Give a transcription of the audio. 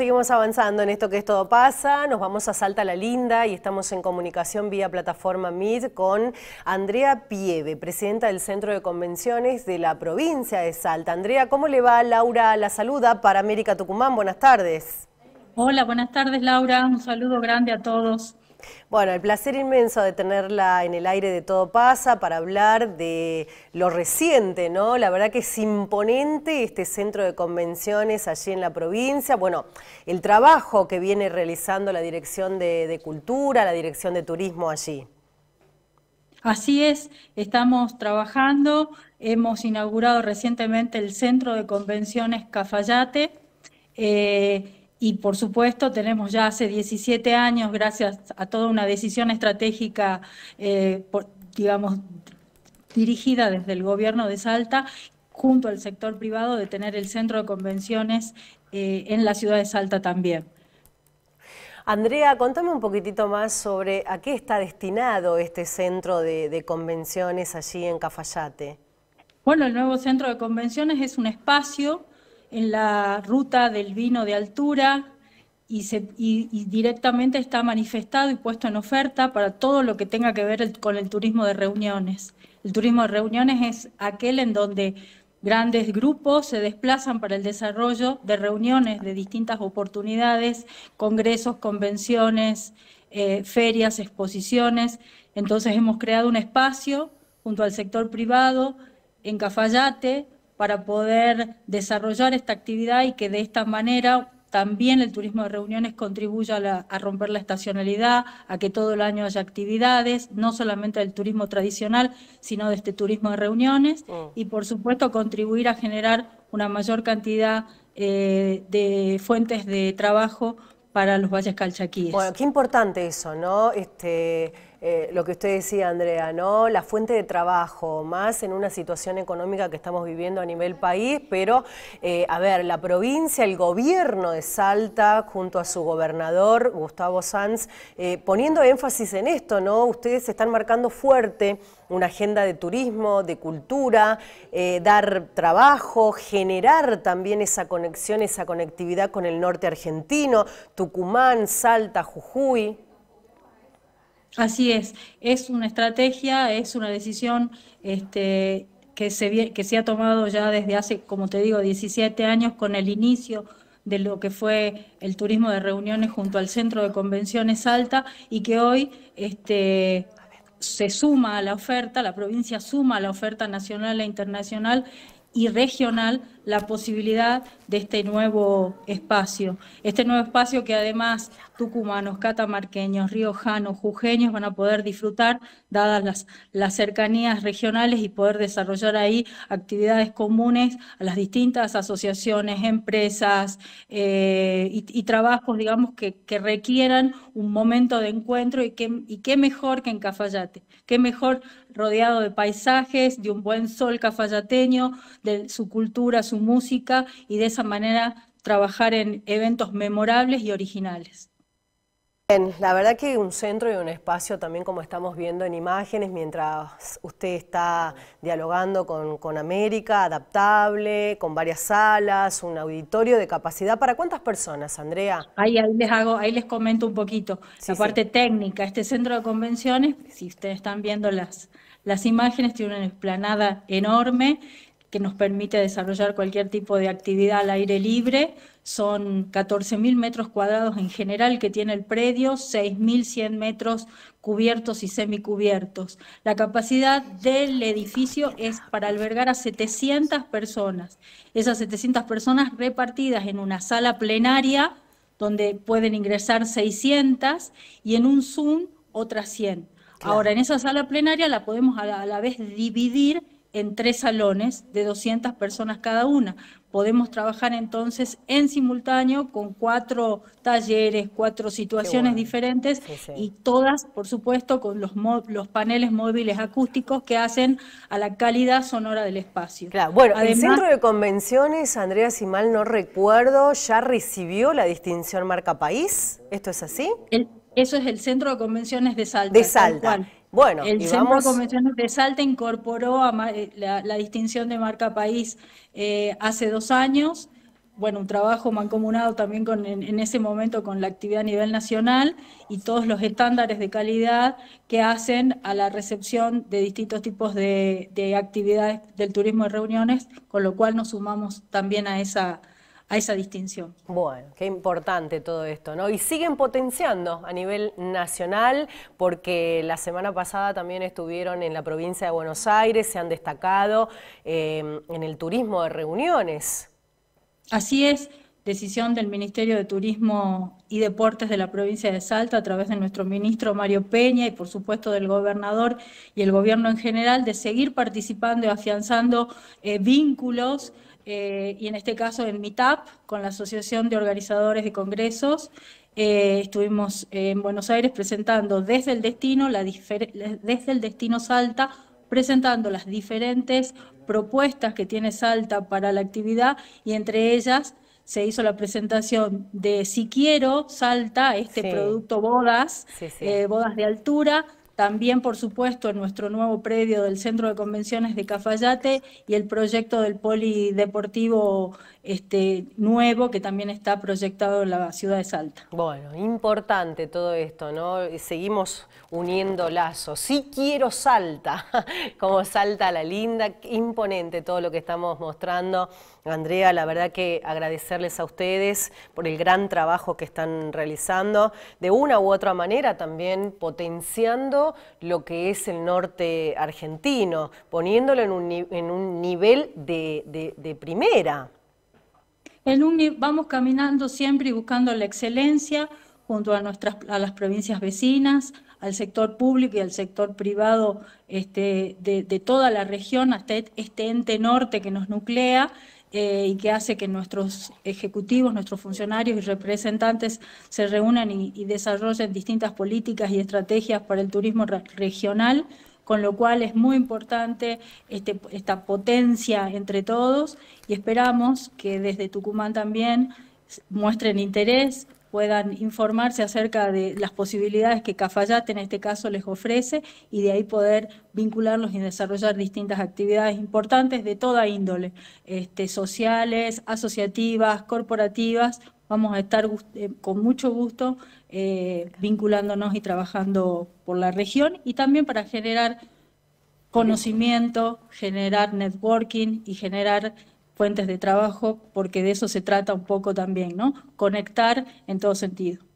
Seguimos avanzando en esto que es todo pasa, nos vamos a Salta la Linda y estamos en comunicación vía plataforma MID con Andrea Pieve, presidenta del Centro de Convenciones de la provincia de Salta. Andrea, ¿cómo le va? Laura la saluda para América Tucumán, buenas tardes. Hola, buenas tardes Laura, un saludo grande a todos. Bueno, el placer inmenso de tenerla en el aire de Todo Pasa para hablar de lo reciente, ¿no? La verdad que es imponente este centro de convenciones allí en la provincia. Bueno, el trabajo que viene realizando la Dirección de, Cultura, la Dirección de Turismo allí. Así es, estamos trabajando. Hemos inaugurado recientemente el Centro de Convenciones Cafayate. Eh, y por supuesto, tenemos ya hace 17 años, gracias a toda una decisión estratégica, eh, digamos, dirigida desde el gobierno de Salta, junto al sector privado, de tener el centro de convenciones eh, en la ciudad de Salta también. Andrea, contame un poquitito más sobre a qué está destinado este centro de, de convenciones allí en Cafayate. Bueno, el nuevo centro de convenciones es un espacio en la ruta del vino de altura y, directamente está manifestado y puesto en oferta para todo lo que tenga que ver con el turismo de reuniones. El turismo de reuniones es aquel en donde grandes grupos se desplazan para el desarrollo de reuniones de distintas oportunidades, congresos, convenciones, eh, ferias, exposiciones. Entonces hemos creado un espacio junto al sector privado en Cafayate para poder desarrollar esta actividad y que de esta manera también el turismo de reuniones contribuya a, romper la estacionalidad, a que todo el año haya actividades, no solamente del turismo tradicional, sino de este turismo de reuniones, oh. y por supuesto contribuir a generar una mayor cantidad eh, de fuentes de trabajo para los valles calchaquíes. Bueno, qué importante eso, ¿no? Este, eh, lo que usted decía, Andrea, ¿no? La fuente de trabajo, más en una situación económica que estamos viviendo a nivel país, pero, eh, a ver, la provincia, el gobierno de Salta, junto a su gobernador, Gustavo Sanz, eh, poniendo énfasis en esto, ¿no? Ustedes están marcando fuerte una agenda de turismo, de cultura, dar trabajo, generar también esa conexión, esa conectividad con el norte argentino, Tucumán, Salta, Jujuy. Así es, es una estrategia, es una decisión este, que, se, que se ha tomado ya desde hace, como te digo, 17 años con el inicio de lo que fue el turismo de reuniones junto al Centro de Convenciones Alta y que hoy este, se suma a la oferta, la provincia suma a la oferta nacional e internacional y regional la posibilidad de este nuevo espacio. Este nuevo espacio que además tucumanos, catamarqueños, riojanos, jujeños van a poder disfrutar, dadas las, cercanías regionales y poder desarrollar ahí actividades comunes a las distintas asociaciones, empresas eh, y, trabajos, digamos, que, que, requieran un momento de encuentro y qué, y qué mejor que en Cafayate, qué mejor rodeado de paisajes, de un buen sol cafayateño, de su cultura, su música y de esa manera trabajar en eventos memorables y originales la verdad que un centro y un espacio también como estamos viendo en imágenes mientras usted está dialogando con, América, adaptable, con varias salas, un auditorio de capacidad. ¿Para cuántas personas, Andrea? Ahí, les hago, ahí les comento un poquito la parte técnica. Este centro de convenciones, si ustedes están viendo las, las imágenes, tiene una explanada enorme, que nos permite desarrollar cualquier tipo de actividad al aire libre. Son 14.000 metros cuadrados en general que tiene el predio, 6.100 metros cubiertos y semicubiertos. La capacidad del edificio es para albergar a 700 personas. Esas 700 personas repartidas en una sala plenaria donde pueden ingresar 600 y en un Zoom otras 100. Ahora, en esa sala plenaria la podemos a la vez dividir en tres salones de 200 personas cada una. Podemos trabajar entonces en simultáneo con cuatro talleres, cuatro situaciones diferentes y todas, por supuesto, con los, los paneles móviles acústicos que hacen a la calidad sonora del espacio. Claro, bueno, el Centro de Convenciones, Andrea, si mal no recuerdo, ya recibió la distinción marca país, ¿esto es así? eso es el Centro de Convenciones de Salta. De Salta. Bueno, el Centro de Convenciones Salta incorporó a eh, la, distinción de marca país eh, hace dos años. Bueno, un trabajo mancomunado también en, ese momento con la actividad a nivel nacional y todos los estándares de calidad que hacen a la recepción de distintos tipos de, de actividades del turismo y reuniones, con lo cual nos sumamos también a esa, a esa distinción. Bueno, qué importante todo esto, ¿no? Y siguen potenciando a nivel nacional porque la semana pasada también estuvieron en la provincia de Buenos Aires, se han destacado eh, en el turismo de reuniones. Así es, decisión del Ministerio de Turismo y Deportes de la provincia de Salta a través de nuestro ministro Mario Peña y por supuesto del gobernador y el gobierno en general de seguir participando y afianzando eh, vínculos eh, y en este caso en Meetup, con la Asociación de Organizadores de Congresos, eh, estuvimos en Buenos Aires presentando desde el destino, la desde el destino Salta, presentando las diferentes propuestas que tiene Salta para la actividad y entre ellas se hizo la presentación de Si Quiero Salta, este producto bodas, eh, bodas de altura, también, por supuesto, nuestro nuevo predio del Centro de Convenciones de Cafayate y el proyecto del polideportivo este, nuevo que también está proyectado en la ciudad de Salta. Bueno, importante todo esto, ¿no? Seguimos uniendo lazos. Sí quiero Salta, como Salta la linda, imponente todo lo que estamos mostrando. Andrea, la verdad que agradecerles a ustedes por el gran trabajo que están realizando, de una u otra manera también potenciando lo que es el norte argentino, poniéndolo en un, nivel de, primera. vamos caminando siempre y buscando la excelencia junto a, nuestras, las provincias vecinas, al sector público y al sector privado este, de, de, toda la región, hasta este ente norte que nos nuclea, eh, y que hace que nuestros ejecutivos, nuestros funcionarios y representantes se reúnan y, desarrollen distintas políticas y estrategias para el turismo regional, con lo cual es muy importante este, esta potencia entre todos y esperamos que desde Tucumán también muestren interés, puedan informarse acerca de las posibilidades que Cafayate en este caso les ofrece y de ahí poder vincularlos y desarrollar distintas actividades importantes de toda índole, este, sociales, asociativas, corporativas. Vamos a estar eh, con mucho gusto eh, vinculándonos y trabajando por la región y también para generar conocimiento, generar networking y generar fuentes de trabajo, porque de eso se trata un poco también, ¿no? Conectar en todo sentido.